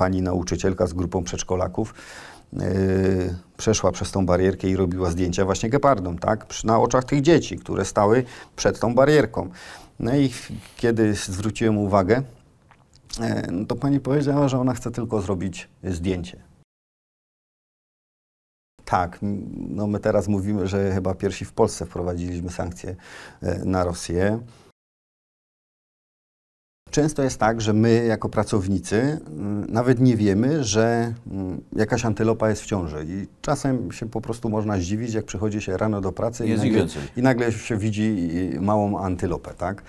pani nauczycielka z grupą przedszkolaków yy, przeszła przez tą barierkę i robiła zdjęcia właśnie gepardom, tak? Na oczach tych dzieci, które stały przed tą barierką. No i kiedy zwróciłem uwagę, yy, no to pani powiedziała, że ona chce tylko zrobić zdjęcie. Tak, no my teraz mówimy, że chyba pierwsi w Polsce wprowadziliśmy sankcje yy, na Rosję. Często jest tak, że my jako pracownicy mm, nawet nie wiemy, że mm, jakaś antylopa jest w ciąży i czasem się po prostu można zdziwić, jak przychodzi się rano do pracy i nagle, i nagle, się widzi y, małą antylopę, tak?